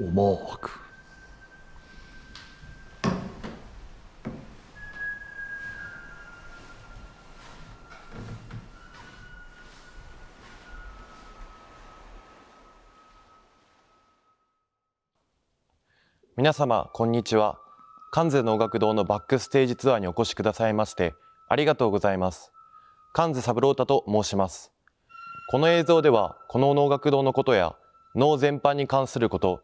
重く皆様こんにちは関西能楽堂のバックステージツアーにお越しくださいましてありがとうございます関西三郎太と申しますこの映像ではこの能楽堂のことや能全般に関すること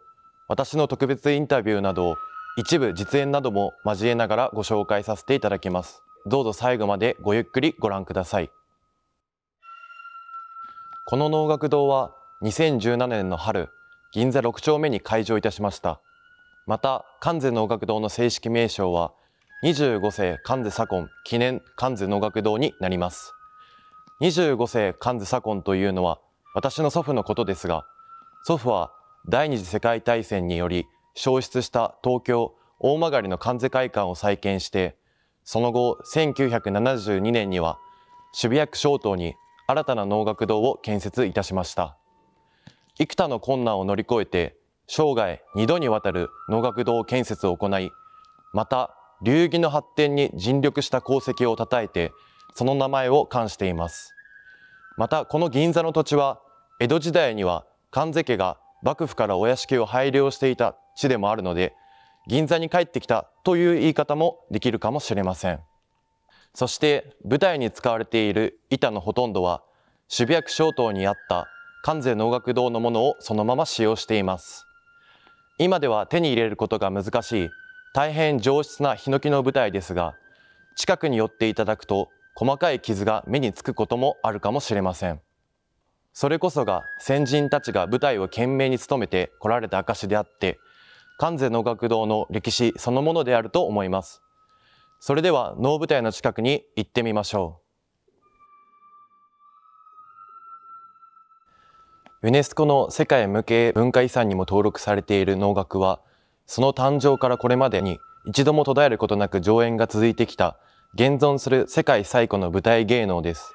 私の特別インタビューなど一部実演なども交えながらご紹介させていただきますどうぞ最後までごゆっくりご覧くださいこの能楽堂は2017年の春銀座6丁目に開場いたしましたまた関西能楽堂の正式名称は25世関西左近記念関西能楽堂になります25世関西左近というのは私の祖父のことですが祖父は第二次世界大戦により消失した東京大曲の関西会館を再建してその後1972年には渋谷区小東に新たな能楽堂を建設いたしました幾多の困難を乗り越えて生涯2度にわたる能楽堂建設を行いまた流儀の発展に尽力した功績を称えてその名前を冠していますまたこの銀座の土地は江戸時代には関瀬家が幕府からお屋敷を拝領していた地でもあるので銀座に帰ってきたという言い方もできるかもしれませんそして舞台に使われている板のほとんどは渋谷区小東にあった関西能楽堂のものをそのまま使用しています今では手に入れることが難しい大変上質なヒノキの舞台ですが近くに寄っていただくと細かい傷が目につくこともあるかもしれませんそれこそが先人たちが舞台を懸命に務めてこられた証であって関西能楽堂の歴史そのものであると思いますそれでは能舞台の近くに行ってみましょうユネスコの世界無形文化遺産にも登録されている能楽はその誕生からこれまでに一度も途絶えることなく上演が続いてきた現存する世界最古の舞台芸能です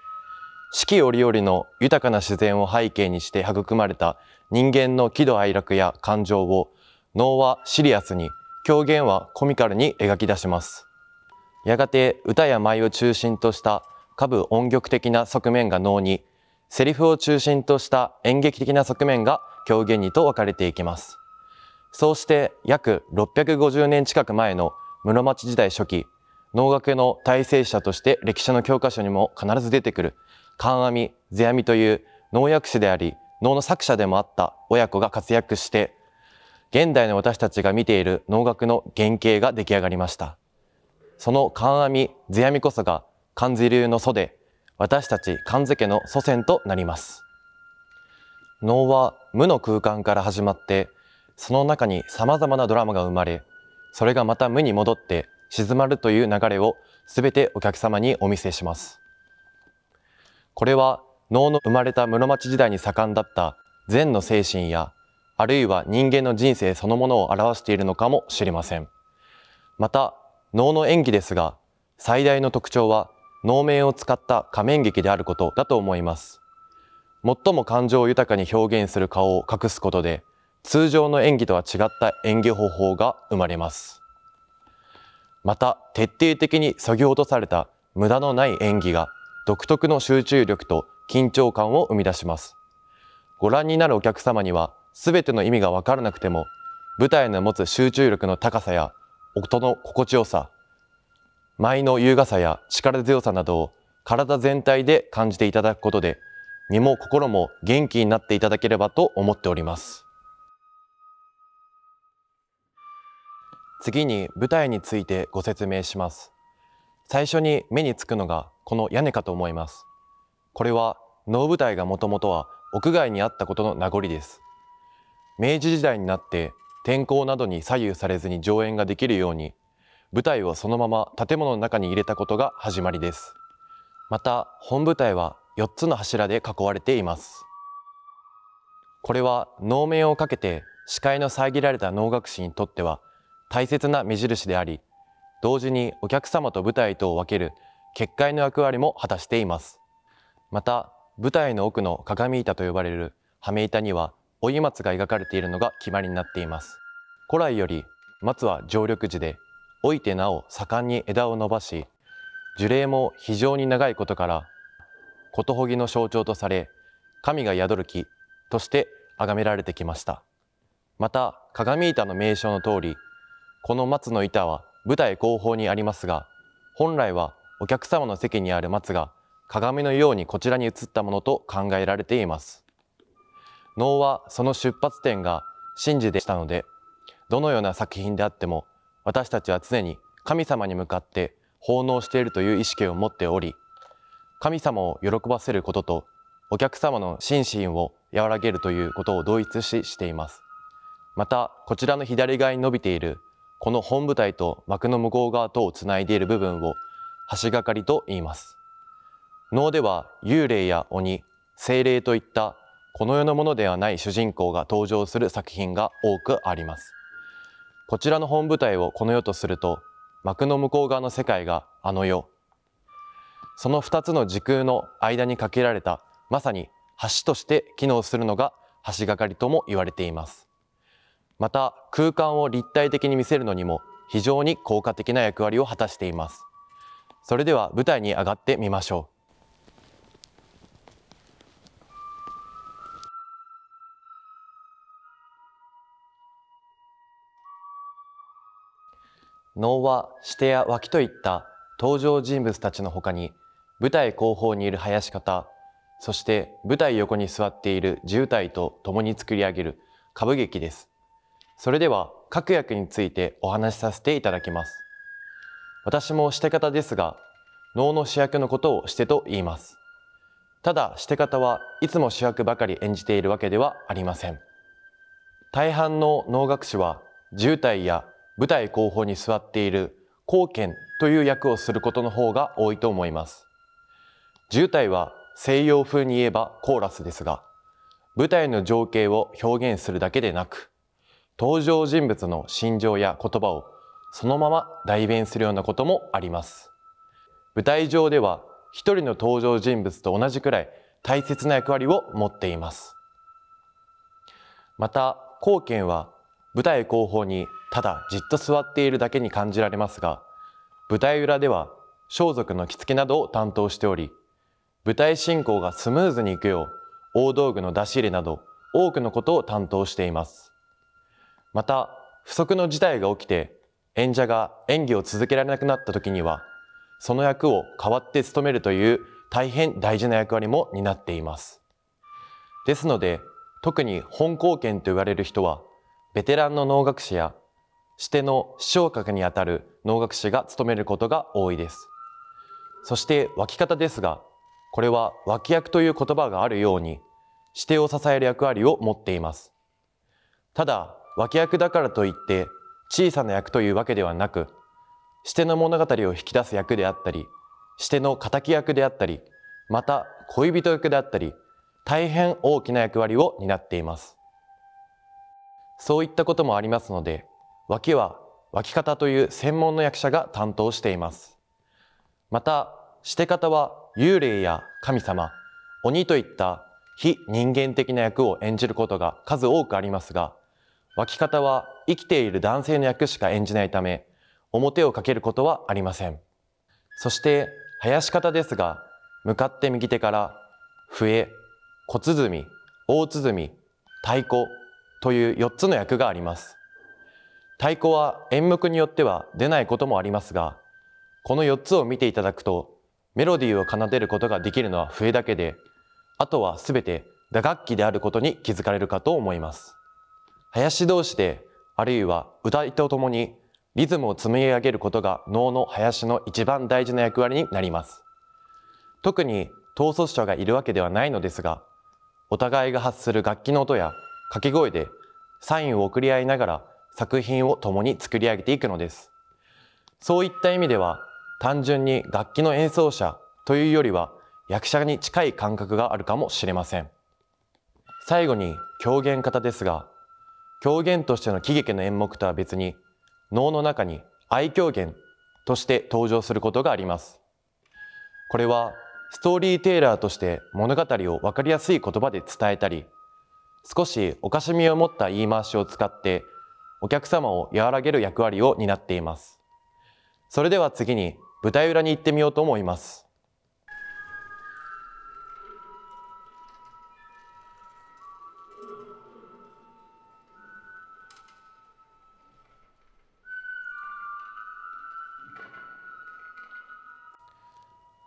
四季折々の豊かな自然を背景にして育まれた人間の喜怒哀楽や感情を能はシリアスに狂言はコミカルに描き出しますやがて歌や舞を中心とした歌舞音曲的な側面が能にセリフを中心とした演劇的な側面が狂言にと分かれていきますそうして約650年近く前の室町時代初期能楽の体制者として歴史の教科書にも必ず出てくる観阿弥、世阿弥という能薬師であり、能の作者でもあった親子が活躍して、現代の私たちが見ている能楽の原型が出来上がりました。その観阿弥、世阿弥こそが漢字流の祖で、私たち漢字家の祖先となります。能は無の空間から始まって、その中に様々なドラマが生まれ、それがまた無に戻って静まるという流れをすべてお客様にお見せします。これは能の生まれた室町時代に盛んだった禅の精神やあるいは人間の人生そのものを表しているのかもしれませんまた能の演技ですが最大の特徴は能面を使った仮面劇であることだと思います最も感情を豊かに表現する顔を隠すことで通常の演技とは違った演技方法が生まれますまた徹底的に削ぎ落とされた無駄のない演技が独特の集中力と緊張感を生み出します。ご覧になるお客様には全ての意味がわからなくても、舞台の持つ集中力の高さや音の心地よさ、舞の優雅さや力強さなどを体全体で感じていただくことで、身も心も元気になっていただければと思っております。次に舞台についてご説明します。最初に目につくのがこの屋根かと思います。これは能舞台がもともとは屋外にあったことの名残です。明治時代になって天候などに左右されずに上演ができるように舞台をそのまま建物の中に入れたことが始まりです。また本舞台は4つの柱で囲われています。これは能面をかけて視界の遮られた能楽師にとっては大切な目印であり、同時にお客様と舞台とを分ける結界の役割も果たしていますまた舞台の奥の鏡板と呼ばれる羽目板には追松が描かれているのが決まりになっています古来より松は常緑樹で老いてなお盛んに枝を伸ばし樹齢も非常に長いことからことほぎの象徴とされ神が宿る木として崇められてきましたまた鏡板の名称の通りこの松の板は舞台後方にありますが本来はお客様の席にある松が鏡のようにこちらに映ったものと考えられています。能はその出発点が神事でしたので、どのような作品であっても私たちは常に神様に向かって奉納しているという意識を持っており、神様を喜ばせることとお客様の心身を和らげるということを同一視しています。また、こちらの左側に伸びているこの本舞台と幕の向こう側とをつないでいる部分を橋がかりと言います。能では幽霊や鬼、精霊といったこの世のものではない主人公が登場する作品が多くあります。こちらの本舞台をこの世とすると、幕の向こう側の世界があの世。その2つの時空の間にかけられた、まさに橋として機能するのが橋がかりとも言われています。また空間を立体的に見せるのにも非常に効果的な役割を果たしています。それでは舞台に上がってみましょう。能はしてや脇といった登場人物たちのほかに舞台後方にいる林方そして舞台横に座っている渋滞と共に作り上げる歌舞劇ですそれでは各役についてお話しさせていただきます私もして方ですが、能の主役のことをしてと言います。ただ、して方はいつも主役ばかり演じているわけではありません。大半の能楽師は、重体や舞台後方に座っている貢献という役をすることの方が多いと思います。重体は西洋風に言えばコーラスですが、舞台の情景を表現するだけでなく、登場人物の心情や言葉をそのまま代弁するようなこともあります。舞台上では一人の登場人物と同じくらい大切な役割を持っています。また、後見は舞台後方にただじっと座っているだけに感じられますが、舞台裏では装束の着付けなどを担当しており、舞台進行がスムーズにいくよう、大道具の出し入れなど多くのことを担当しています。また、不測の事態が起きて演者が演技を続けられなくなった時には、その役を代わって務めるという大変大事な役割も担っています。ですので、特に本貢献と言われる人は、ベテランの能楽師や、指定の師匠格にあたる能楽師が務めることが多いです。そして脇方ですが、これは脇役という言葉があるように、指定を支える役割を持っています。ただ、脇役だからといって小さな役というわけではなく、しての物語を引き出す役であったり、しての敵役であったり、また恋人役であったり、大変大きな役割を担っています。そういったこともありますので、脇は脇方という専門の役者が担当しています。また、して方は幽霊や神様、鬼といった非人間的な役を演じることが数多くありますが、脇方は生きている男性の役しか演じないため、表をかけることはありません。そして、林方ですが、向かって右手から、笛、小鼓、大鼓、太鼓という4つの役があります。太鼓は演目によっては出ないこともありますが、この4つを見ていただくと、メロディーを奏でることができるのは笛だけで、あとはすべて打楽器であることに気づかれるかと思います。林同士で、あるいは歌いとともにリズムを紡い、上げることが能の林の一番大事な役割になります。特に統率者がいるわけではないのですが、お互いが発する楽器の音や掛け声でサインを送り合いながら作品を共に作り上げていくのです。そういった意味では、単純に楽器の演奏者というよりは役者に近い感覚があるかもしれません。最後に狂言方ですが、狂言としての喜劇の演目とは別に能の中に愛狂言として登場することがあります。これはストーリーテイラーとして物語を分かりやすい言葉で伝えたり、少しおかしみを持った言い回しを使ってお客様を和らげる役割を担っています。それでは次に舞台裏に行ってみようと思います。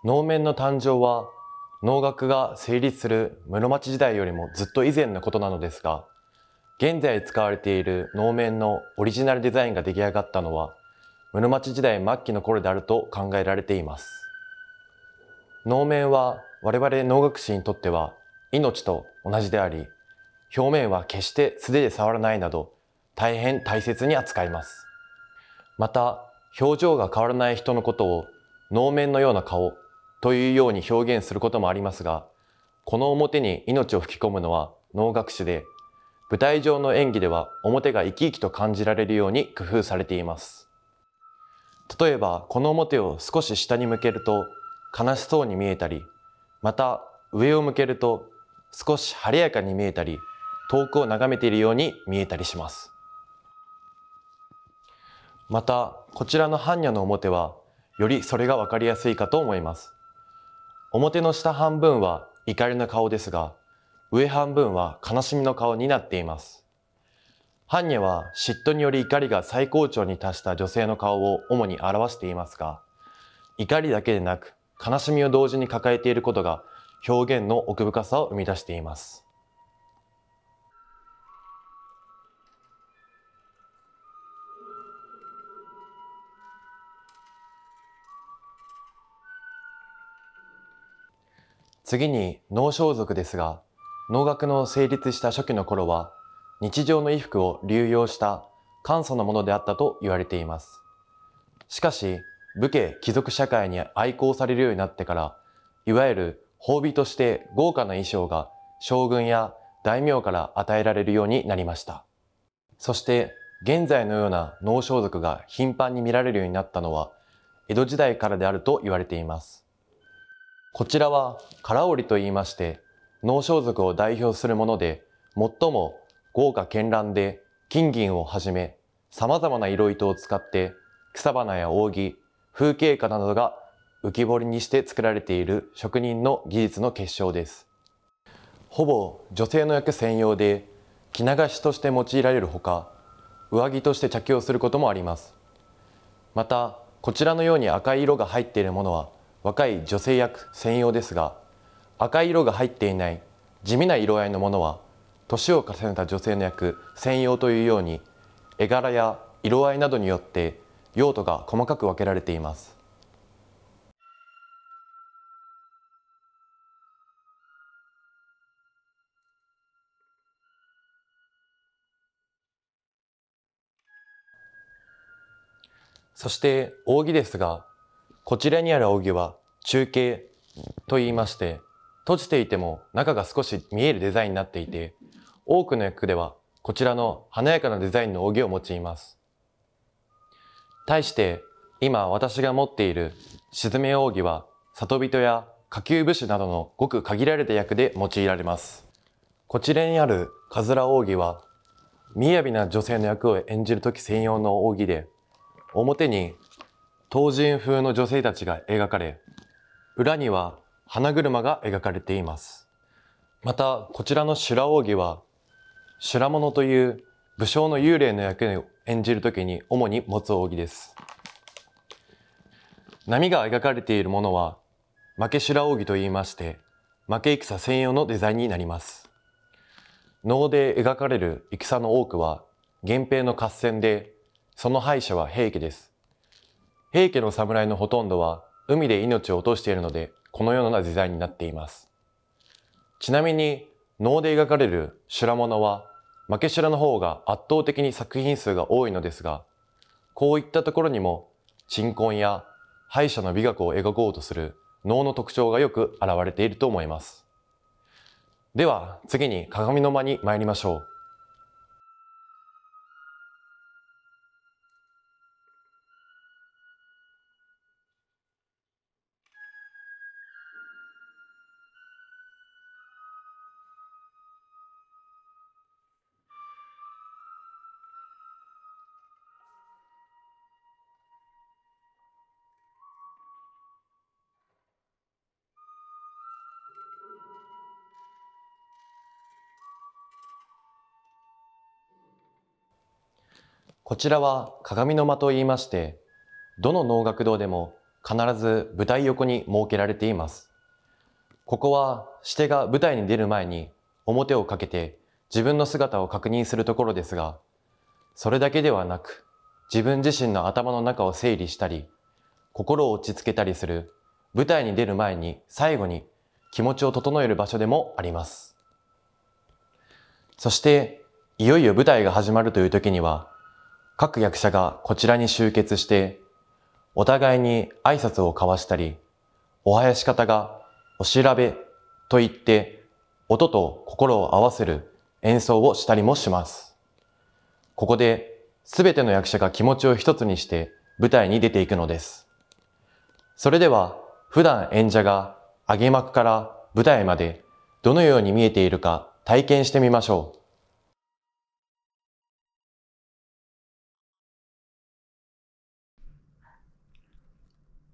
能面の誕生は能楽が成立する室町時代よりもずっと以前のことなのですが現在使われている能面のオリジナルデザインが出来上がったのは室町時代末期の頃であると考えられています能面は我々能楽師にとっては命と同じであり表面は決して素手で触らないなど大変大切に扱いますまた表情が変わらない人のことを能面のような顔というように表現することもありますが、この表に命を吹き込むのは能楽師で、舞台上の演技では表が生き生きと感じられるように工夫されています。例えば、この表を少し下に向けると悲しそうに見えたり、また上を向けると少し晴れやかに見えたり、遠くを眺めているように見えたりします。また、こちらの般若の表は、よりそれがわかりやすいかと思います。表の下半分は怒りの顔ですが、上半分は悲しみの顔になっています。般若は嫉妬により怒りが最高潮に達した女性の顔を主に表していますが、怒りだけでなく悲しみを同時に抱えていることが表現の奥深さを生み出しています。次に能装束ですが、能楽の成立した初期の頃は、日常の衣服を流用した簡素なものであったと言われています。しかし、武家貴族社会に愛好されるようになってから、いわゆる褒美として豪華な衣装が将軍や大名から与えられるようになりました。そして、現在のような能装束が頻繁に見られるようになったのは、江戸時代からであると言われています。こちらは唐織と言いまして、農装束を代表するもので、最も豪華絢爛で金銀をはじめ、様々な色糸を使って草花や扇、風景花などが浮き彫りにして作られている職人の技術の結晶です。ほぼ女性の役専用で、着流しとして用いられるほか、上着として着用することもあります。また、こちらのように赤い色が入っているものは、若い女性役専用ですが赤い色が入っていない地味な色合いのものは年を重ねた女性の役専用というように絵柄や色合いなどによって用途が細かく分けられていますそして扇ですがこちらにある扇は中継と言いまして、閉じていても中が少し見えるデザインになっていて、多くの役ではこちらの華やかなデザインの扇を用います。対して今私が持っている沈め扇は里人や下級武士などのごく限られた役で用いられます。こちらにあるかずら扇は、雅な女性の役を演じる時専用の扇で、表に当人風の女性たちが描かれ、裏には花車が描かれています。また、こちらの修羅扇は、修羅物という武将の幽霊の役を演じるときに主に持つ扇です。波が描かれているものは、負け修羅扇と言いまして、負け戦専用のデザインになります。能で描かれる戦の多くは、源平の合戦で、その敗者は平家です。平家の侍のほとんどは海で命を落としているので、このようなデザインになっています。ちなみに、能で描かれる修羅物は、負け修羅の方が圧倒的に作品数が多いのですが、こういったところにも、鎮魂や敗者の美学を描こうとする能の特徴がよく現れていると思います。では、次に鏡の間に参りましょう。こちらは鏡の間と言いまして、どの能楽堂でも必ず舞台横に設けられています。ここは指定が舞台に出る前に表をかけて自分の姿を確認するところですが、それだけではなく、自分自身の頭の中を整理したり、心を落ち着けたりする、舞台に出る前に最後に気持ちを整える場所でもあります。そして、いよいよ舞台が始まるという時には、各役者がこちらに集結して、お互いに挨拶を交わしたり、お囃子方がお調べと言って、音と心を合わせる演奏をしたりもします。ここで、すべての役者が気持ちを一つにして舞台に出ていくのです。それでは、普段演者が上げ幕から舞台までどのように見えているか体験してみましょう。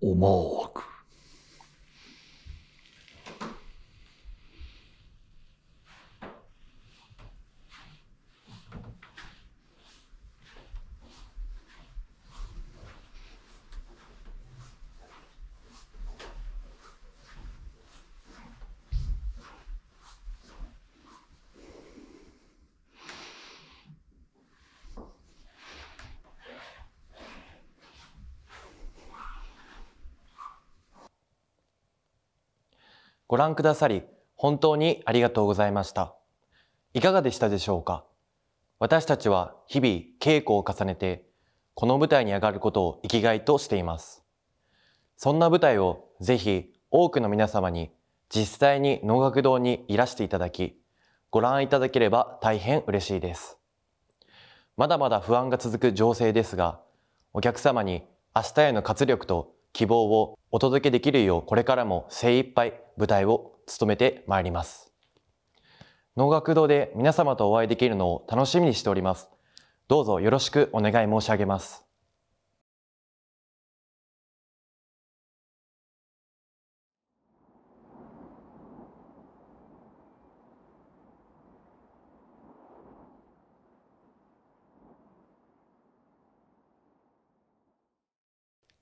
思うご覧くださり、本当にありがとうございました。いかがでしたでしょうか私たちは日々稽古を重ねて、この舞台に上がることを生きがいとしています。そんな舞台をぜひ多くの皆様に実際に能楽堂にいらしていただき、ご覧いただければ大変嬉しいです。まだまだ不安が続く情勢ですが、お客様に明日への活力と希望をお届けできるようこれからも精一杯舞台を務めてまいります。能楽堂で皆様とお会いできるのを楽しみにしております。どうぞよろしくお願い申し上げます。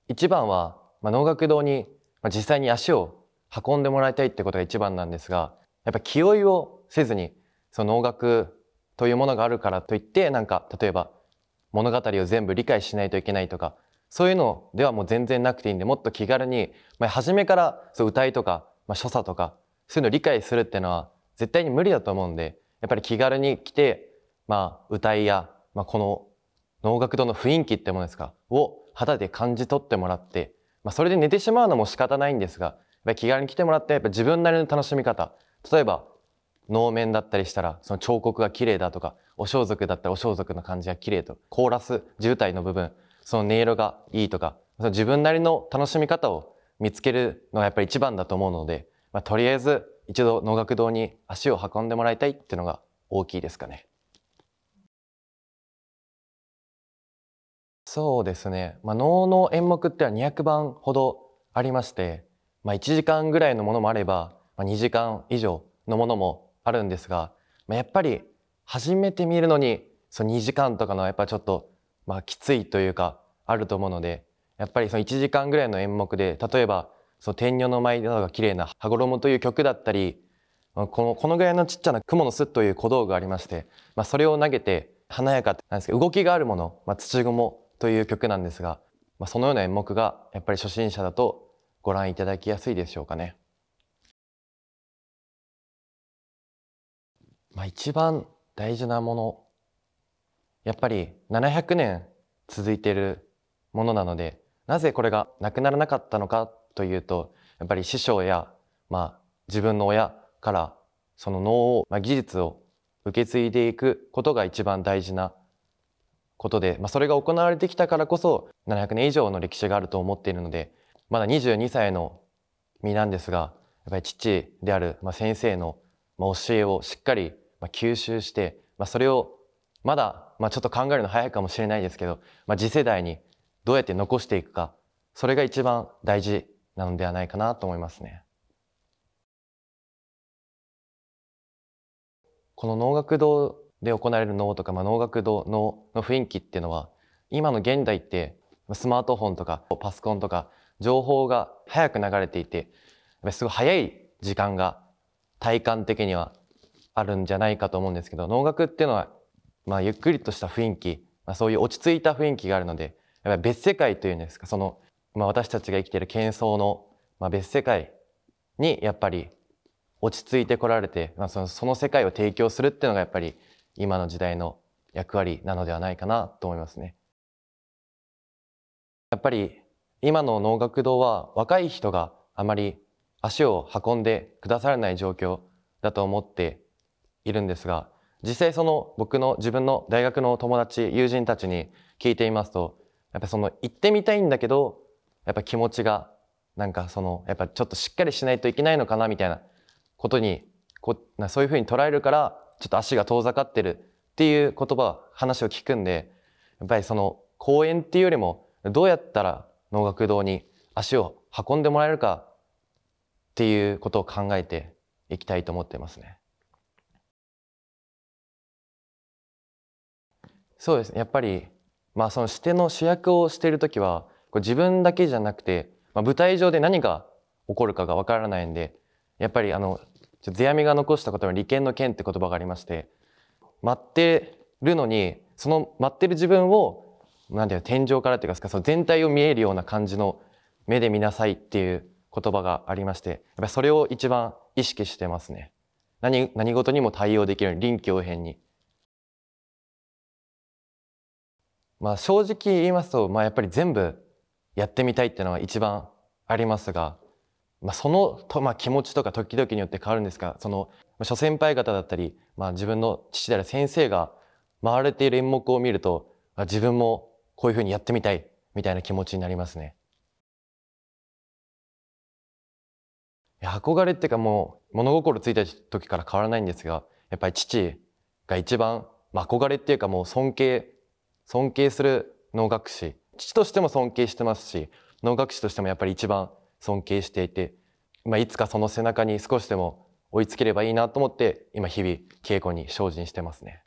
一番は、まあ、能楽堂に実際に足を運んでもらいたいってことが一番なんですが、やっぱ気負いをせずに、その能楽というものがあるからといって、なんか、例えば物語を全部理解しないといけないとか、そういうのではもう全然なくていいんで、もっと気軽に、まあ、初めからそう歌いとか、まあ、所作とか、そういうのを理解するっていうのは絶対に無理だと思うんで、やっぱり気軽に来て、まあ、歌いや、まあ、この能楽堂の雰囲気ってものですか、を肌で感じ取ってもらって、まあ、それで寝てしまうのも仕方ないんですが、気軽に来てもらってやっぱ自分なりの楽しみ方例えば能面だったりしたらその彫刻が綺麗だとかお装束だったらお装束の感じが綺麗とコーラス渋滞の部分その音色がいいとかその自分なりの楽しみ方を見つけるのがやっぱり一番だと思うので、まあ、とりあえず一度能楽堂に足を運んでもらいたいっていうのが大きいですかね。そうですね、まあ、能の演目っては200番ほどありましてまあ、1時間ぐらいのものもあれば、まあ、2時間以上のものもあるんですが、まあ、やっぱり初めて見るのにその2時間とかのやっぱちょっと、まあ、きついというかあると思うのでやっぱりその1時間ぐらいの演目で例えば「その天女の舞」などが綺麗な「羽衣」という曲だったりこのこのぐらいのちっちゃな「蜘蛛の巣」という小道具がありまして、まあ、それを投げて華やかなんですけど動きがあるもの「まあ、土蜘蛛」という曲なんですが、まあ、そのような演目がやっぱり初心者だとご覧いただきやすいでしょうかね。まあ、一番大事なものやっぱり700年続いているものなのでなぜこれがなくならなかったのかというとやっぱり師匠や、まあ、自分の親からその能を、まあ、技術を受け継いでいくことが一番大事なことで、まあ、それが行われてきたからこそ700年以上の歴史があると思っているのでまだ22歳の身なんですが、やっぱり父である、まあ、先生の、まあ、教えをしっかり、まあ、吸収して、まあ、それをまだ、まあ、ちょっと考えるの早いかもしれないですけど、まあ、次世代にどうやって残していくか、それが一番大事なのではないかなと思いますね。この能楽堂で行われる能とか、まあ、能楽堂のの雰囲気っていうのは今の現代ってスマートフォンとかパソコンとか情報が早く流れていて、すごい早い時間が体感的にはあるんじゃないかと思うんですけど、能楽っていうのは、まあ、ゆっくりとした雰囲気、まあ、そういう落ち着いた雰囲気があるので、やっぱり別世界というんですか、その、まあ、私たちが生きている喧騒の、まあ、別世界にやっぱり落ち着いてこられて、まあ、そのその世界を提供するっていうのがやっぱり今の時代の役割なのではないかなと思いますね。やっぱり今の能楽堂は若い人があまり足を運んでくださらない状況だと思っているんですが、実際その僕の自分の大学の友達、友人たちに聞いていますと、やっぱその行ってみたいんだけど、やっぱ気持ちがなんかその、やっぱちょっとしっかりしないといけないのかなみたいなことに、こそういうふうに捉えるから、ちょっと足が遠ざかってるっていう言葉、話を聞くんで、やっぱりその公園っていうよりも、どうやったら能楽堂に足を運んでもらえるかっていうことを考えていきたいと思ってますね。そうですねやっぱり、まあ、そのしての主役をしている時はこ自分だけじゃなくて、まあ、舞台上で何が起こるかがわからないんでやっぱりあの世阿弥が残した言葉に利権の権って言葉がありまして待ってるのにその待ってる自分をなんて天井からっていうか、その全体を見えるような感じの目で見なさいっていう言葉がありまして、やっぱそれを一番意識してますね。何、何事にも対応できるように、臨機応変に。まあ正直言いますと、まあやっぱり全部やってみたいっていうのは一番ありますが、まあそのと、まあ気持ちとか時々によって変わるんですが、その、まあ、諸先輩方だったり、まあ自分の父である先生が回れている演目を見ると、自分もこういうふうにやってみたいみたいな気持ちになりますね。憧れっていうかもう物心ついた時から変わらないんですがやっぱり父が一番、まあ、憧れっていうかもう尊敬尊敬する能楽師父としても尊敬してますし能楽師としてもやっぱり一番尊敬していて、まあ、いつかその背中に少しでも追いつければいいなと思って今日々稽古に精進してますね。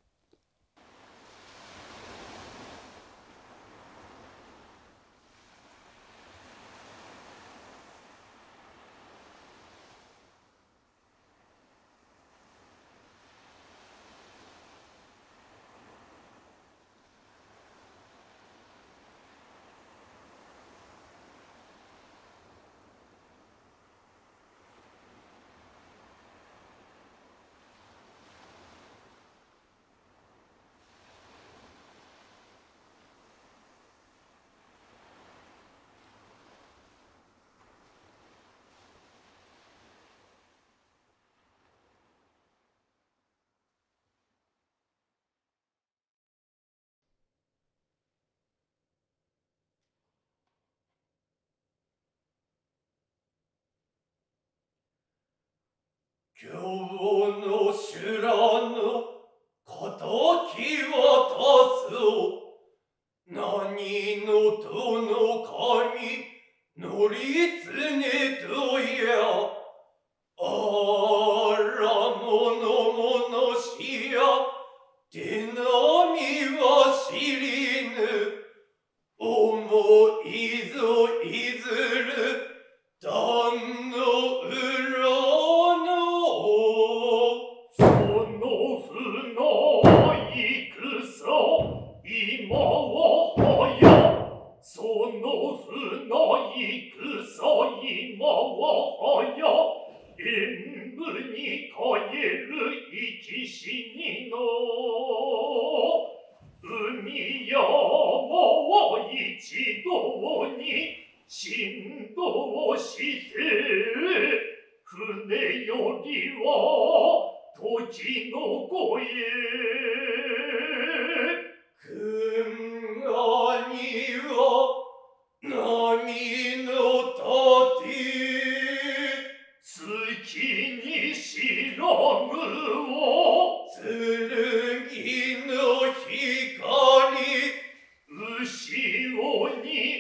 今日の修羅の仇をすを何の殿かに乗りつねとや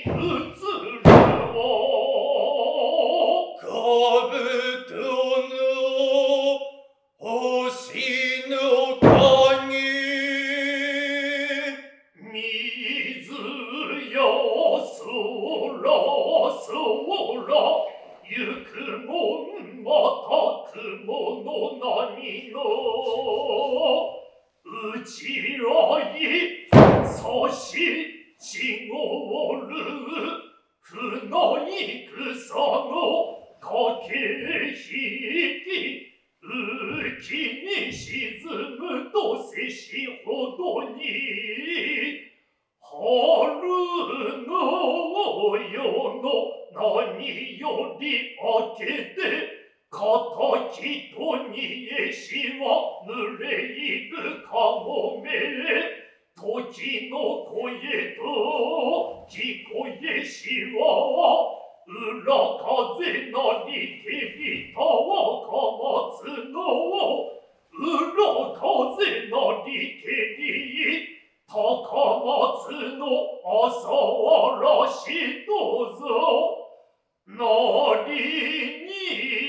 fruit 敵とにえしはぬれいるかもめ時の声と聞こえしは裏風なりてびたわかまの裏風りてび高松の朝嵐どぞなりに